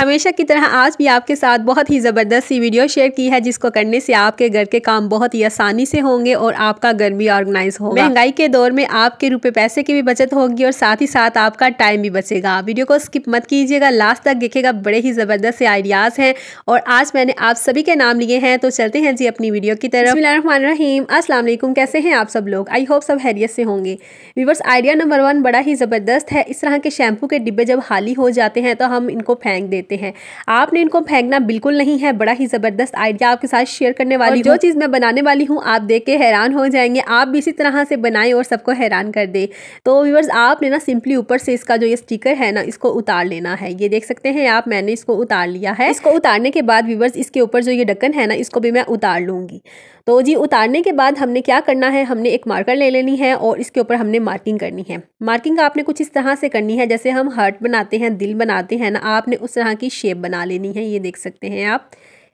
हमेशा की तरह आज भी आपके साथ बहुत ही ज़बरदस्त सी वीडियो शेयर की है जिसको करने से आपके घर के काम बहुत ही आसानी से होंगे और आपका घर भी ऑर्गेनाइज होगा महंगाई के दौर में आपके रुपये पैसे की भी बचत होगी और साथ ही साथ आपका टाइम भी बचेगा वीडियो को स्किप मत कीजिएगा लास्ट तक देखेगा बड़े ही ज़बरदस्त से आइडियाज़ हैं और आज मैंने आप सभी के नाम लिए हैं तो चलते हैं जी अपनी वीडियो की तरफ रहीम असलम कैसे हैं आप सब लोग आई होप सब हैरियत से होंगे व्यूवर्स आइडिया नंबर वन बड़ा ही ज़बरदस्त है इस तरह के शैम्पू के डिब्बे जब हाली हो जाते हैं तो हम इनको फेंक देते देते हैं आपने इनको फेंकना बिल्कुल नहीं है बड़ा ही ज़बरदस्त आइडिया आपके साथ शेयर करने वाली जो चीज़ मैं बनाने वाली हूँ आप देख के हैरान हो जाएंगे आप भी इसी तरह से बनाएं और सबको हैरान कर दे तो व्यूवर्स आपने ना सिंपली ऊपर से इसका जो ये स्टीकर है ना इसको उतार लेना है ये देख सकते हैं आप मैंने इसको उतार लिया है इसको उतारने के बाद व्यूवर्स इसके ऊपर जो ये ढक्कन है ना इसको भी मैं उतार लूंगी तो जी उतारने के बाद हमने क्या करना है हमने एक मार्कर ले लेनी है और इसके ऊपर हमने मार्किंग करनी है मार्किंग आपने कुछ इस तरह से करनी है जैसे हम हर्ट बनाते हैं दिल बनाते हैं ना आपने उस तरह की शेप बना लेनी है ये देख सकते हैं आप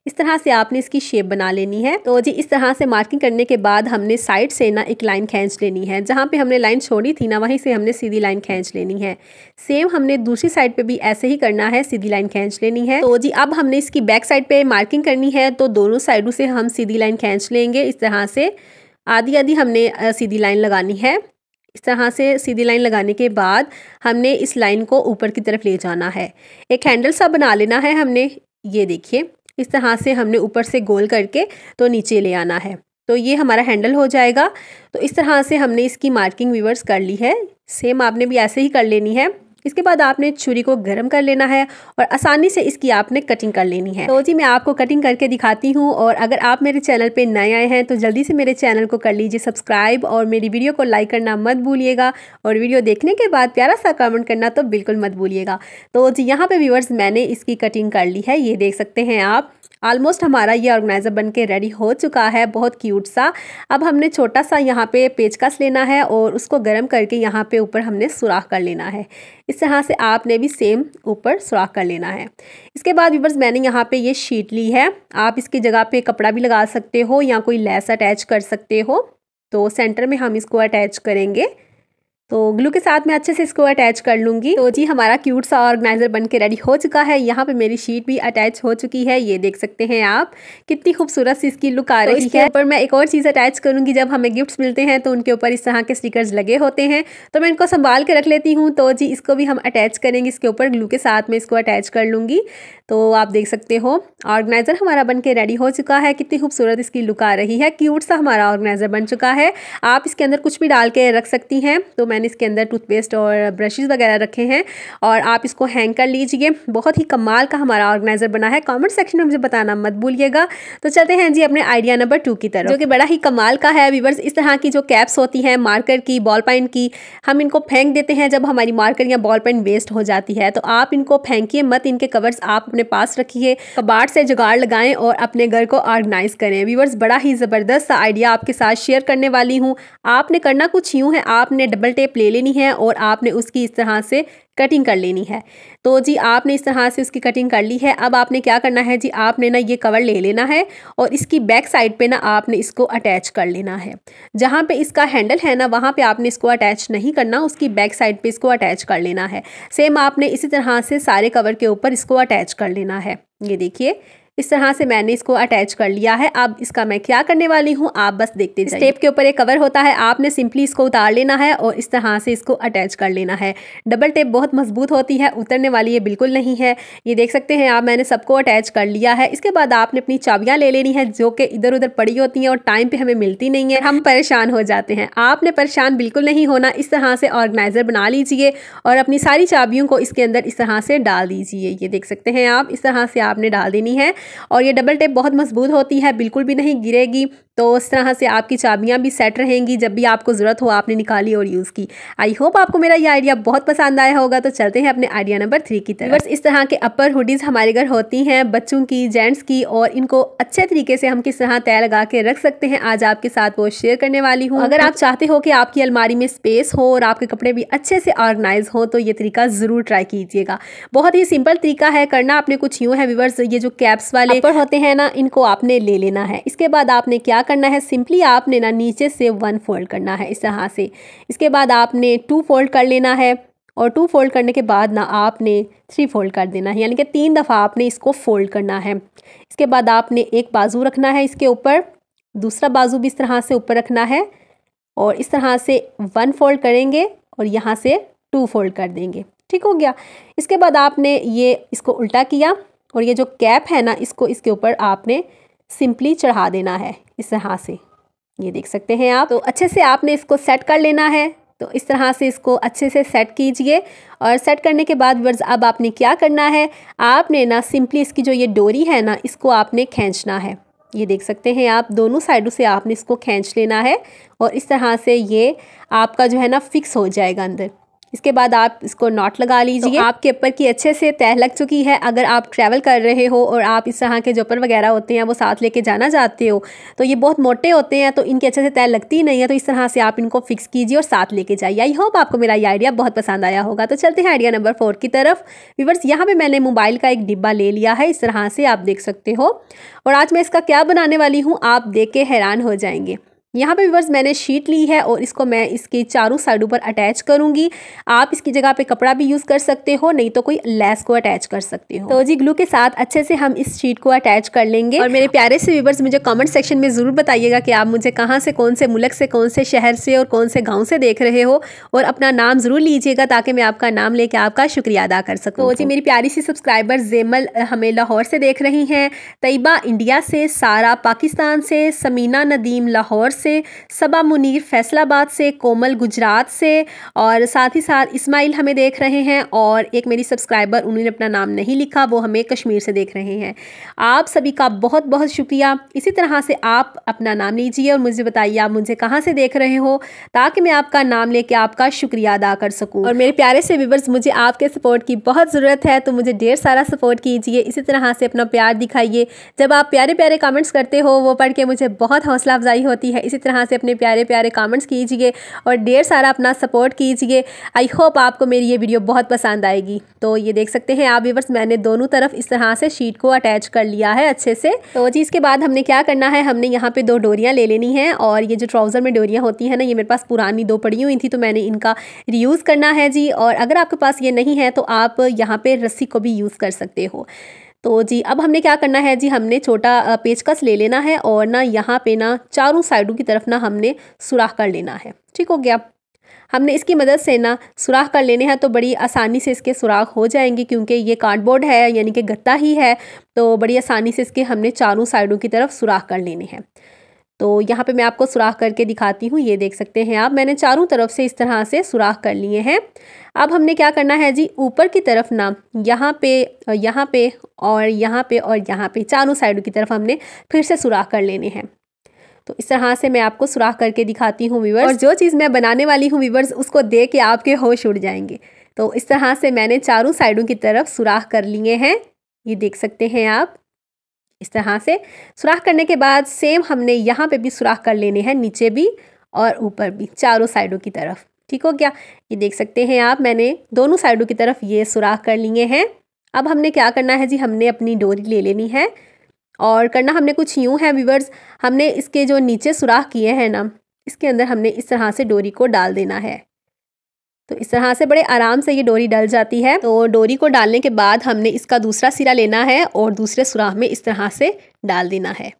इस तरह से आपने इसकी शेप बना लेनी है तो जी इस तरह से मार्किंग करने के बाद हमने साइड से ना एक लाइन खींच लेनी है जहाँ पे हमने लाइन छोड़ी थी ना वहीं से हमने सीधी लाइन खींच लेनी है सेम हमने दूसरी साइड पे भी ऐसे ही करना है सीधी लाइन खींच लेनी है तो जी अब हमने इसकी बैक साइड पे मार्किंग करनी है तो दोनों साइडों से हम सीधी लाइन खींच लेंगे इस तरह से आधी आधी हमने सीधी लाइन लगानी है इस तरह से सीधी लाइन लगाने के बाद हमने इस लाइन को ऊपर की तरफ ले जाना है एक हैंडल सा बना लेना है हमने ये देखिए इस तरह से हमने ऊपर से गोल करके तो नीचे ले आना है तो ये हमारा हैंडल हो जाएगा तो इस तरह से हमने इसकी मार्किंग व्यूवर्स कर ली है सेम आपने भी ऐसे ही कर लेनी है इसके बाद आपने छुरी को गर्म कर लेना है और आसानी से इसकी आपने कटिंग कर लेनी है तो जी मैं आपको कटिंग करके दिखाती हूँ और अगर आप मेरे चैनल पर नए आए हैं तो जल्दी से मेरे चैनल को कर लीजिए सब्सक्राइब और मेरी वीडियो को लाइक करना मत भूलिएगा और वीडियो देखने के बाद प्यारा सा कमेंट करना तो बिल्कुल मत भूलिएगा तो जी यहाँ पर व्यूवर्स मैंने इसकी कटिंग कर ली है ये देख सकते हैं आप ऑलमोस्ट हमारा ये ऑर्गेनाइज़र बन के रेडी हो चुका है बहुत क्यूट सा अब हमने छोटा सा यहाँ पे पेचकस लेना है और उसको गर्म करके यहाँ पे ऊपर हमने सुराख कर लेना है इस तरह से आपने भी सेम ऊपर सुराख कर लेना है इसके बाद व्यूवर्स मैंने यहाँ पे ये शीट ली है आप इसकी जगह पे कपड़ा भी लगा सकते हो या कोई लेस अटैच कर सकते हो तो सेंटर में हम इसको अटैच करेंगे तो ग्लू के साथ मैं अच्छे से इसको अटैच कर लूँगी तो जी हमारा क्यूट सा ऑर्गेनाइज़र बन के रेडी हो चुका है यहाँ पे मेरी शीट भी अटैच हो चुकी है ये देख सकते हैं आप कितनी खूबसूरत सी इसकी लुक आ तो रही तो है पर मैं एक और चीज़ अटैच करूंगी जब हमें गिफ्ट्स मिलते हैं तो उनके ऊपर इस तरह के स्टिकर्स लगे होते हैं तो मैं इनको संभाल के रख लेती हूँ तो जी इसको भी हम अटैच करेंगे इसके ऊपर ग्लू के साथ मैं इसको अटैच कर लूँगी तो आप देख सकते हो ऑर्गेनाइज़र हमारा बन के रेडी हो चुका है कितनी खूबसूरत इसकी लुक आ रही है क्यूट सा हमारा ऑर्गेनाइज़र बन चुका है आप इसके अंदर कुछ भी डाल के रख सकती हैं तो मैं मैंने इसके अंदर टूथपेस्ट और ब्रशेज़ वगैरह रखे हैं और आप इसको हैंग कर लीजिए बहुत ही कमाल का हमारा ऑर्गेनाइज़र बना है कमेंट सेक्शन में मुझे बताना मत भूलिएगा तो चलते हैं जी अपने आइडिया नंबर टू की तरफ जो कि बड़ा ही कमाल का है वीवर्स इस तरह की जो कैप्स होती हैं मार्कर की बॉल पेन की हम इनको फेंक देते हैं जब हमारी मार्कर या बॉल पेन वेस्ट हो जाती है तो आप इनको फेंकिए मत इनके कवर्स आप अपने पास रखिए कबाड़ से जुगाड़ लगाएं और अपने घर को ऑर्गेनाइज करें व्यूवर्स बड़ा ही ज़बरदस्त आइडिया आपके साथ शेयर करने वाली हूँ आपने करना कुछ यूँ है आपने डबल टेप शेप ले लेनी है और आपने उसकी इस तरह से कटिंग कर लेनी है तो जी आपने इस तरह से उसकी कटिंग कर ली है अब आपने क्या करना है जी आपने ना ये कवर ले लेना है और इसकी बैक साइड पे ना आपने इसको अटैच कर लेना है जहाँ पे इसका हैंडल है ना वहाँ पे आपने इसको अटैच नहीं करना उसकी बैक साइड पे इसको अटैच कर लेना है सेम आपने इसी तरह से सारे कवर के ऊपर इसको अटैच कर लेना है ये देखिए इस तरह से मैंने इसको अटैच कर लिया है अब इसका मैं क्या करने वाली हूँ आप बस देखते हैं टेप के ऊपर एक कवर होता है आपने सिंपली इसको उतार लेना है और इस तरह से इसको अटैच कर लेना है डबल टेप बहुत मजबूत होती है उतरने वाली ये बिल्कुल नहीं है ये देख सकते हैं आप मैंने सबको अटैच कर लिया है इसके बाद आपने अपनी चाबियाँ ले लेनी है जो कि इधर उधर पड़ी होती हैं और टाइम पर हमें मिलती नहीं है हम परेशान हो जाते हैं आपने परेशान बिल्कुल नहीं होना इस तरह से ऑर्गेनाइज़र बना लीजिए और अपनी सारी चाबियों को इसके अंदर इस तरह से डाल दीजिए ये देख सकते हैं आप इस तरह से आपने डाल देनी है और ये डबल टेप बहुत मजबूत होती है बिल्कुल भी नहीं गिरेगी तो इस तरह से आपकी चाबियाँ भी सेट रहेंगी जब भी आपको ज़रूरत हो आपने निकाली और यूज़ की आई होप आपको मेरा ये आइडिया बहुत पसंद आया होगा तो चलते हैं अपने आइडिया नंबर थ्री की तरफ इस तरह के अपर हुडीज़ हमारे घर होती हैं बच्चों की जेंट्स की और इनको अच्छे तरीके से हम किस तरह तय लगा के रख सकते हैं आज आपके साथ वो शेयर करने वाली हूँ अगर आप चाहते हो कि आपकी अलमारी में स्पेस हो और आपके कपड़े भी अच्छे से ऑर्गेनाइज हो तो ये तरीका ज़रूर ट्राई कीजिएगा बहुत ही सिंपल तरीका है करना आपने कुछ यूँ है विवर्स ये जो कैप्स वाले होते हैं ना इनको आपने ले लेना है इसके बाद आपने क्या करना है सिंपली आपने ना नीचे से वन फोल्ड करना है इस तरह से इसके बाद आपने टू फोल्ड कर लेना है और टू फोल्ड करने के बाद ना आपने थ्री फोल्ड कर देना है यानी कि तीन दफ़ा आपने इसको फोल्ड करना है इसके बाद आपने एक बाजू रखना है इसके ऊपर दूसरा बाजू भी इस तरह से ऊपर रखना है और इस तरह से वन फोल्ड करेंगे और यहाँ से टू फोल्ड कर देंगे ठीक हो गया इसके बाद आपने ये इसको उल्टा किया और ये जो कैप है ना इसको इसके ऊपर आपने सिंपली चढ़ा देना है इस तरह से ये देख सकते हैं आप तो अच्छे से आपने इसको सेट कर लेना है तो इस तरह से इसको अच्छे से सेट कीजिए और सेट करने के बाद वर्ज अब आपने क्या करना है आपने ना सिंपली इसकी जो ये डोरी है ना इसको आपने खींचना है ये देख सकते हैं आप दोनों साइडों से आपने इसको खींच लेना है और इस तरह से ये आपका जो है ना फिक्स हो जाएगा अंदर इसके बाद आप इसको नॉट लगा तो लीजिए तो आपके ऊपर की अच्छे से तह लग चुकी है अगर आप ट्रैवल कर रहे हो और आप इस तरह के जोपर वगैरह होते हैं वो साथ लेके जाना चाहते हो तो ये बहुत मोटे होते हैं तो इनके अच्छे से तह लगती नहीं है तो इस तरह से आप इनको फिक्स कीजिए और साथ लेके जाइए आई होप आपको मेरा ये आइडिया बहुत पसंद आया होगा तो चलते हैं आइडिया नंबर फोर की तरफ विवर्स यहाँ पर मैंने मोबाइल का एक डिब्बा ले लिया है इस तरह से आप देख सकते हो और आज मैं इसका क्या बनाने वाली हूँ आप देख के हैरान हो जाएंगे यहाँ पे व्यूवर्स मैंने शीट ली है और इसको मैं इसके चारों साइडों पर अटैच करूँगी आप इसकी जगह पे कपड़ा भी यूज़ कर सकते हो नहीं तो कोई लेस को अटैच कर सकते हो तो जी ग्लू के साथ अच्छे से हम इस शीट को अटैच कर लेंगे और मेरे प्यारे से व्यूवर्स मुझे कॉमेंट सेक्शन में ज़रूर बताइएगा कि आप मुझे कहाँ से कौन से मुल्क से कौन से शहर से और कौन से गाँव से देख रहे हो और अपना नाम ज़रूर लीजिएगा ताकि मैं आपका नाम लेके आपका शुक्रिया अदा कर सकूँ तो जी मेरी प्यारी सी सब्सक्राइबर जेमल हमें लाहौर से देख रही हैं तयबा इंडिया से सारा पाकिस्तान से समीना नदीम लाहौर से से सबा मुनीर फैसलाबाद से कोमल गुजरात से और साथ ही साथ इस्माइल हमें देख रहे हैं और एक मेरी सब्सक्राइबर उन्होंने अपना नाम नहीं लिखा वो हमें कश्मीर से देख रहे हैं आप सभी का बहुत बहुत शुक्रिया इसी तरह से आप अपना नाम लीजिए और मुझे बताइए आप मुझे कहाँ से देख रहे हो ताकि मैं आपका नाम लेके आपका शुक्रिया अदा कर सकूँ और मेरे प्यारे से व्यूवर्स मुझे आपके सपोर्ट की बहुत ज़रूरत है तो मुझे ढेर सारा सपोर्ट कीजिए इसी तरह से अपना प्यार दिखाइए जब आप प्यारे प्यारे कमेंट्स करते हो वो पढ़ के मुझे बहुत हौसला अफजाई होती है इसी इसी तरह से अपने प्यारे प्यारे कमेंट्स कीजिए और ढेर सारा अपना सपोर्ट कीजिए आई होप आपको मेरी ये वीडियो बहुत पसंद आएगी तो ये देख सकते हैं आप व्यवर्स मैंने दोनों तरफ इस तरह से शीट को अटैच कर लिया है अच्छे से तो जी इसके बाद हमने क्या करना है हमने यहाँ पे दो डोरियाँ ले लेनी है और ये जो ट्राउज़र में डोरियाँ होती हैं ना ये मेरे पास पुरानी दो पड़ी हुई थी तो मैंने इनका रीयूज़ करना है जी और अगर आपके पास ये नहीं है तो आप यहाँ पर रस्सी को भी यूज़ कर सकते हो तो जी अब हमने क्या करना है जी हमने छोटा पेचकस ले लेना है और ना यहाँ पे ना चारों साइडों की तरफ ना हमने सुराख कर लेना है ठीक हो गया हमने इसकी मदद से ना सुराख कर लेने हैं तो बड़ी आसानी से इसके सुराख हो जाएंगे क्योंकि ये कार्डबोर्ड है यानी कि गत्ता ही है तो बड़ी आसानी से इसके हमने चारों साइडों की तरफ सुराख कर लेने हैं तो यहाँ पे मैं आपको सुराख करके दिखाती हूँ ये देख सकते हैं आप मैंने चारों तरफ से इस तरह से सुराख कर लिए हैं अब हमने क्या करना है जी ऊपर की तरफ ना यहाँ पे यहाँ पे और यहाँ पे और यहाँ पे चारों साइडों की तरफ हमने फिर से सुराख कर लेने हैं तो इस तरह से मैं आपको सुराख करके दिखाती हूँ वीवर्स और जो चीज़ मैं बनाने वाली हूँ वीवर्स उसको दे के आपके होश उड़ जाएंगे तो इस तरह से मैंने चारों साइडों की तरफ सुराख कर लिए हैं ये देख सकते हैं आप इस तरह से सुराख करने के बाद सेम हमने यहाँ पे भी सुराख कर लेने हैं नीचे भी और ऊपर भी चारों साइडों की तरफ ठीक हो गया ये देख सकते हैं आप मैंने दोनों साइडों की तरफ ये सुराख कर लिए हैं अब हमने क्या करना है जी हमने अपनी डोरी ले लेनी है और करना हमने कुछ यूँ है व्यूवर्स हमने इसके जो नीचे सुराख किए हैं ना इसके अंदर हमने इस तरह से डोरी को डाल देना है तो इस तरह से बड़े आराम से ये डोरी डल जाती है तो डोरी को डालने के बाद हमने इसका दूसरा सिरा लेना है और दूसरे सुराख में इस तरह से डाल देना है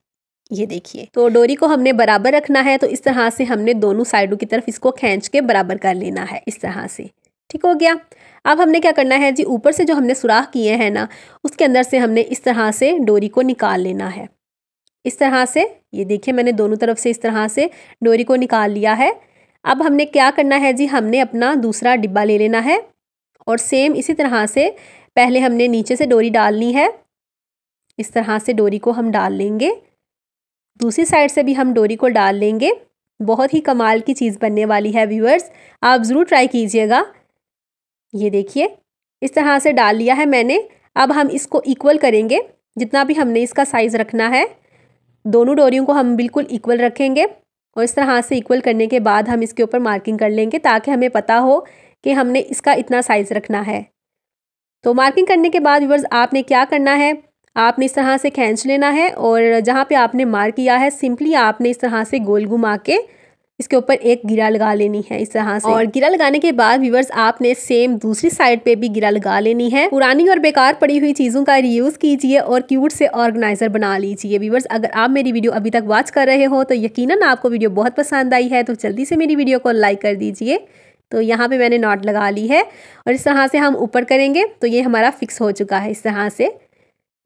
ये देखिए तो डोरी को हमने बराबर रखना है तो इस तरह से हमने दोनों साइडों की तरफ इसको खींच के बराबर कर लेना है इस तरह से ठीक हो गया अब हमने क्या करना है जी ऊपर से जो हमने सुराख किए हैं ना उसके अंदर से हमने इस तरह से डोरी को निकाल लेना है इस तरह से ये देखिए मैंने दोनों तरफ से इस तरह से डोरी को निकाल लिया है अब हमने क्या करना है जी हमने अपना दूसरा डिब्बा ले लेना है और सेम इसी तरह से पहले हमने नीचे से डोरी डालनी है इस तरह से डोरी को हम डाल लेंगे दूसरी साइड से भी हम डोरी को डाल लेंगे बहुत ही कमाल की चीज़ बनने वाली है व्यूअर्स आप ज़रूर ट्राई कीजिएगा ये देखिए इस तरह से डाल लिया है मैंने अब हम इसको इक्वल करेंगे जितना भी हमने इसका साइज़ रखना है दोनों डोरियों को हम बिल्कुल इक्वल रखेंगे और इस तरह हाथ से इक्वल करने के बाद हम इसके ऊपर मार्किंग कर लेंगे ताकि हमें पता हो कि हमने इसका इतना साइज़ रखना है तो मार्किंग करने के बाद व्यूवर्स आपने क्या करना है आपने इस तरह से खींच लेना है और जहाँ पे आपने मार्क किया है सिंपली आपने इस तरह से गोल घुमा के इसके ऊपर एक गिरा लगा लेनी है इस तरह से और गिरा लगाने के बाद व्यूवर्स आपने सेम दूसरी साइड पे भी गिरा लगा लेनी है पुरानी और बेकार पड़ी हुई चीजों का रियूज कीजिए और क्यूट से ऑर्गेनाइजर बना लीजिए व्यूवर्स अगर आप मेरी वीडियो अभी तक वॉच कर रहे हो तो यकीन आपको वीडियो बहुत पसंद आई है तो जल्दी से मेरी वीडियो को लाइक कर दीजिए तो यहाँ पे मैंने नॉट लगा ली है और इस तरह से हम ऊपर करेंगे तो ये हमारा फिक्स हो चुका है इस तरह से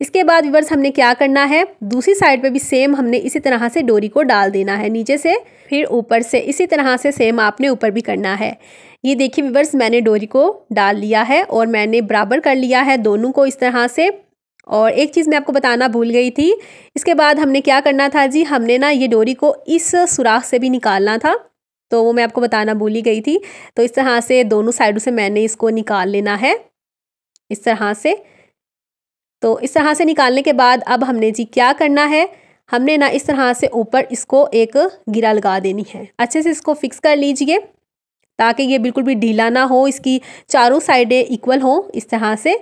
इसके बाद विवर्स हमने क्या करना है दूसरी साइड पे भी सेम हमने इसी तरह से डोरी को डाल देना है नीचे से फिर ऊपर से इसी तरह से सेम आपने ऊपर भी करना है ये देखिए विवर्स मैंने डोरी को डाल लिया है और मैंने बराबर कर लिया है दोनों को इस तरह से और एक चीज़ मैं आपको बताना भूल गई थी इसके बाद हमने क्या करना था जी हमने ना ये डोरी को इस सुराख से भी निकालना था तो वो मैं आपको बताना भूल ही गई थी तो इस तरह से दोनों साइडों से मैंने इसको निकाल लेना है इस तरह से तो इस तरह से निकालने के बाद अब हमने जी क्या करना है हमने ना इस तरह से ऊपर इसको एक गिरा लगा देनी है अच्छे से इसको फिक्स कर लीजिए ताकि ये बिल्कुल भी ढीला ना हो इसकी चारों साइडें इक्वल हों इस तरह से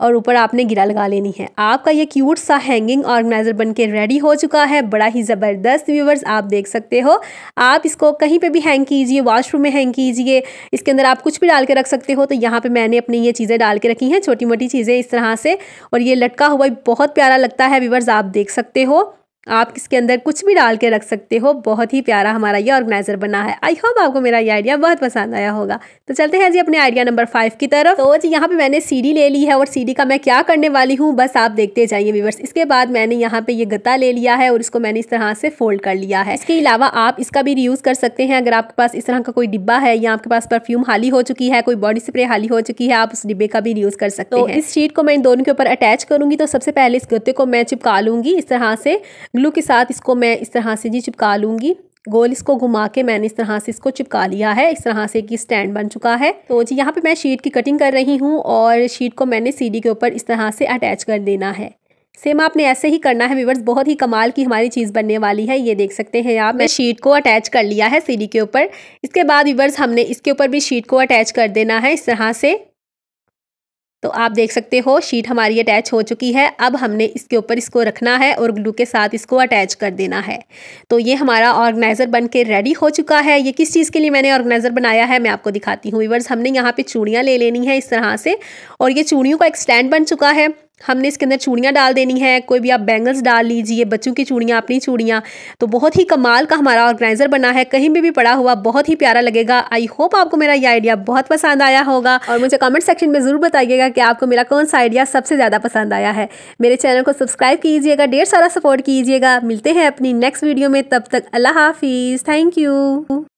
और ऊपर आपने गिरा लगा लेनी है आपका ये क्यूट सा हैंगिंग ऑर्गेनाइज़र बन के रेडी हो चुका है बड़ा ही ज़बरदस्त व्यूवर्स आप देख सकते हो आप इसको कहीं पे भी हैंग कीजिए वॉशरूम में हैंग कीजिए इसके अंदर आप कुछ भी डाल के रख सकते हो तो यहाँ पे मैंने अपनी ये चीज़ें डाल के रखी हैं छोटी मोटी चीज़ें इस तरह से और ये लटका हुआ बहुत प्यारा लगता है व्यूवर्स आप देख सकते हो आप इसके अंदर कुछ भी डाल के रख सकते हो बहुत ही प्यारा हमारा ये ऑर्गेनाइजर बना है आई होप आपको मेरा ये आइडिया बहुत पसंद आया होगा तो चलते हैं जी अपने आइडिया नंबर फाइव की तरफ तो जी यहाँ पे मैंने सीडी ले ली है और सीडी का मैं क्या करने वाली हूँ बस आप देखते जाइए व्यूवर्स इसके बाद मैंने यहाँ पे ये गत्ता ले लिया है और इसको मैंने इस तरह से फोल्ड कर लिया है इसके अलावा आप इसका भी रियूज कर सकते हैं अगर आपके पास इस तरह का कोई डिब्बा है या आपके पास परफ्यूम हाली हो चुकी है कोई बॉडी स्प्रे हाली हो चुकी है आप उस डिब्बे का भी रियूज कर सकते हो तो इस शीट को मैं इन दोनों के ऊपर अटैच करूंगी तो सबसे पहले इस गत्ते को मैं चिपका लूंगी इस तरह से ग्लू के साथ इसको मैं इस तरह से जी चिपका लूँगी गोल इसको घुमा के मैंने इस तरह से इसको चिपका लिया है इस तरह से कि स्टैंड बन चुका है तो जी यहाँ पे मैं शीट की कटिंग कर रही हूँ और शीट को मैंने सीडी के ऊपर इस तरह से अटैच कर देना है सेम आपने ऐसे ही करना है व्यूवर्स बहुत ही कमाल की हमारी चीज़ बनने वाली है ये देख सकते हैं आप मैं शीट को अटैच कर लिया है सीडी के ऊपर इसके बाद व्यूवर्स हमने इसके ऊपर भी शीट को अटैच कर देना है इस तरह से तो आप देख सकते हो शीट हमारी अटैच हो चुकी है अब हमने इसके ऊपर इसको रखना है और ग्लू के साथ इसको अटैच कर देना है तो ये हमारा ऑर्गेनाइज़र बन के रेडी हो चुका है ये किस चीज़ के लिए मैंने ऑर्गेनाइज़र बनाया है मैं आपको दिखाती हूँ वीवर्स हमने यहाँ पे चूड़ियाँ ले लेनी है इस तरह से और ये चूड़ियों का एक स्टैंड बन चुका है हमने इसके अंदर चूड़ियाँ डाल देनी है कोई भी आप बैंगल्स डाल लीजिए बच्चों की चूड़ियाँ अपनी चूड़ियाँ तो बहुत ही कमाल का हमारा ऑर्गेनाइज़र बना है कहीं भी भी पड़ा हुआ बहुत ही प्यारा लगेगा आई होप आपको मेरा ये आइडिया बहुत पसंद आया होगा और मुझे कमेंट सेक्शन में ज़रूर बताइएगा कि आपको मेरा कौन सा आइडिया सबसे ज़्यादा पसंद आया है मेरे चैनल को सब्सक्राइब कीजिएगा ढेर सारा सपोर्ट कीजिएगा मिलते हैं अपनी नेक्स्ट वीडियो में तब तक अल्लाह हाफिज़ थैंक यू